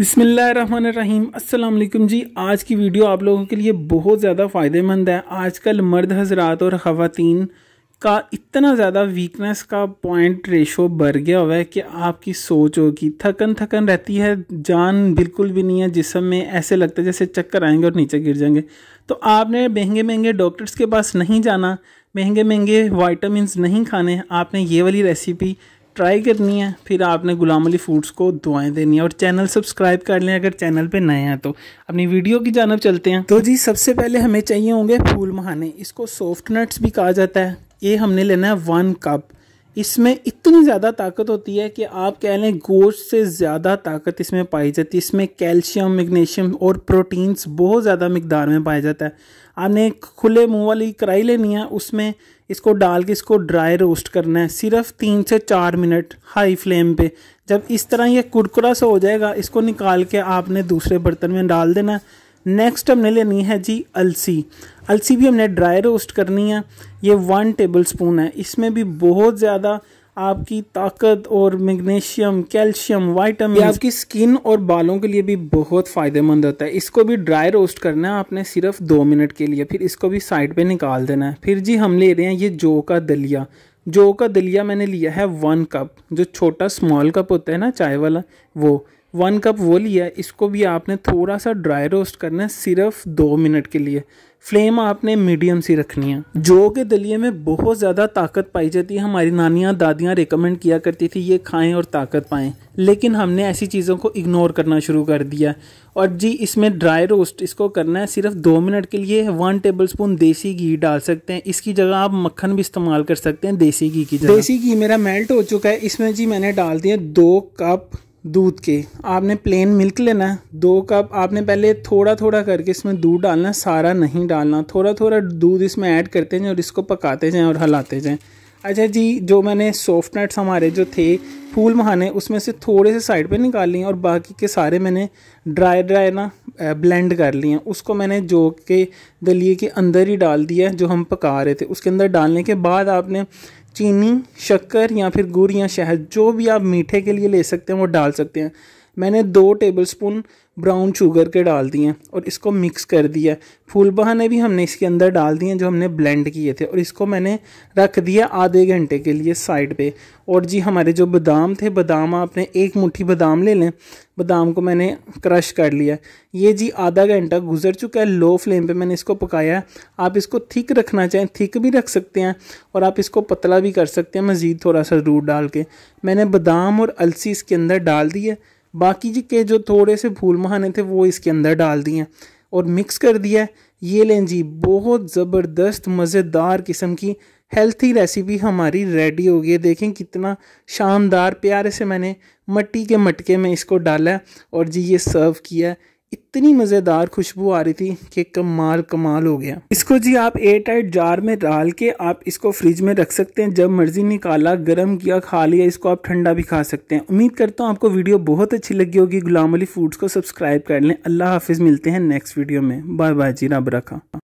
अस्सलाम अल्लाम जी आज की वीडियो आप लोगों के लिए बहुत ज़्यादा फ़ायदेमंद है आजकल मर्द हजरात और ख़वातीन का इतना ज़्यादा वीकनेस का पॉइंट रेशो बढ़ गया हुआ है कि आपकी सोच होगी थकन थकन रहती है जान बिल्कुल भी नहीं है जिसम में ऐसे लगता है जैसे चक्कर आएंगे और नीचे गिर जाएंगे तो आपने महंगे महंगे डॉक्टर्स के पास नहीं जाना महंगे महंगे वाइटामस नहीं खाने आपने ये वाली रेसिपी ट्राई करनी है फिर आपने गुलाम अली फूड्स को दुआएं देनी है और चैनल सब्सक्राइब कर लें अगर चैनल पे नए हैं तो अपनी वीडियो की जानब चलते हैं तो जी सबसे पहले हमें चाहिए होंगे फूल महाने इसको सॉफ्ट नट्स भी कहा जाता है ये हमने लेना है वन कप इसमें इतनी ज़्यादा ताकत होती है कि आप कह लें गोश्त से ज़्यादा ताकत इसमें पाई जाती है इसमें कैल्शियम मैग्नीशियम और प्रोटीन्स बहुत ज़्यादा मकदार में पाया जाता है आपने खुले मुँह वाली कढ़ाई लेनी है उसमें इसको डाल के इसको ड्राई रोस्ट करना है सिर्फ तीन से चार मिनट हाई फ्लेम पे जब इस तरह ये कुरकुरा सा हो जाएगा इसको निकाल के आपने दूसरे बर्तन में डाल देना है नेक्स्ट हमने लेनी है जी अलसी अलसी भी हमने ड्राई रोस्ट करनी है ये वन टेबल स्पून है इसमें भी बहुत ज़्यादा आपकी ताकत और मैग्नीशियम कैल्शियम वाइटामिन आपकी स्किन और बालों के लिए भी बहुत फ़ायदेमंद होता है इसको भी ड्राई रोस्ट करना है आपने सिर्फ दो मिनट के लिए फिर इसको भी साइड पे निकाल देना है फिर जी हम ले रहे हैं ये जौ का दलिया जो का दलिया मैंने लिया है वन कप जो छोटा स्मॉल कप होता है ना चाय वाला वो वन कप वो लिया इसको भी आपने थोड़ा सा ड्राई रोस्ट करना है सिर्फ दो मिनट के लिए फ्लेम आपने मीडियम सी रखनी है जो के दलिए में बहुत ज़्यादा ताकत पाई जाती है हमारी नानियाँ दादियाँ रिकमेंड किया करती थी ये खाएं और ताकत पाएं लेकिन हमने ऐसी चीज़ों को इग्नोर करना शुरू कर दिया और जी इसमें ड्राई रोस्ट इसको करना है सिर्फ दो मिनट के लिए वन टेबल स्पून देसी घी डाल सकते हैं इसकी जगह आप मक्खन भी इस्तेमाल कर सकते हैं देसी घी की जगह देसी घी मेरा मेल्ट हो चुका है इसमें जी मैंने डाल दिया दो कप दूध के आपने प्लेन मिल्क लेना है दो कप आपने पहले थोड़ा थोड़ा करके इसमें दूध डालना सारा नहीं डालना थोड़ा थोड़ा दूध इसमें ऐड करते जाएँ और इसको पकाते जाएँ और हलाते जाएँ अच्छा जी जो मैंने सॉफ्ट नट्स हमारे जो थे फूल महाने उसमें से थोड़े से साइड पे निकाल लिए और बाकी के सारे मैंने ड्राई ड्राई ना ब्लेंड कर लिए उसको मैंने जो के दलिए के अंदर ही डाल दिया जो हम पका रहे थे उसके अंदर डालने के बाद आपने चीनी शक्कर या फिर गुड़ या शहद जो भी आप मीठे के लिए ले सकते हैं वो डाल सकते हैं मैंने दो टेबलस्पून ब्राउन शुगर के डाल दिए और इसको मिक्स कर दिया फूल बहाने भी हमने इसके अंदर डाल दिए जो हमने ब्लेंड किए थे और इसको मैंने रख दिया आधे घंटे के लिए साइड पे और जी हमारे जो बादाम थे बादाम आपने एक मुट्ठी बादाम ले लें बादाम को मैंने क्रश कर लिया ये जी आधा घंटा गुजर चुका है लो फ्लेम पर मैंने इसको पकाया है आप इसको थिक रखना चाहें थिक भी रख सकते हैं और आप इसको पतला भी कर सकते हैं मज़ीद थोड़ा सा दूध डाल के मैंने बादाम और अलसी इसके अंदर डाल दी बाकी जी के जो थोड़े से फूल महाने थे वो इसके अंदर डाल दिए और मिक्स कर दिया ये लें जी बहुत ज़बरदस्त मज़ेदार किस्म की हेल्थी रेसिपी हमारी रेडी हो गई है देखें कितना शानदार प्यारे से मैंने मट्टी के मटके में इसको डाला और जी ये सर्व किया इतनी मज़ेदार खुशबू आ रही थी कि कमाल कमाल हो गया इसको जी आप एयर टाइट जार में डाल के आप इसको फ्रिज में रख सकते हैं जब मर्जी निकाला गर्म किया खा लिया इसको आप ठंडा भी खा सकते हैं उम्मीद करता हूँ आपको वीडियो बहुत अच्छी लगी होगी गुलाम अली फूड्स को सब्सक्राइब कर लें अल्लाह हाफिज़ मिलते हैं नेक्स्ट वीडियो में बाय बाय जी रब रखा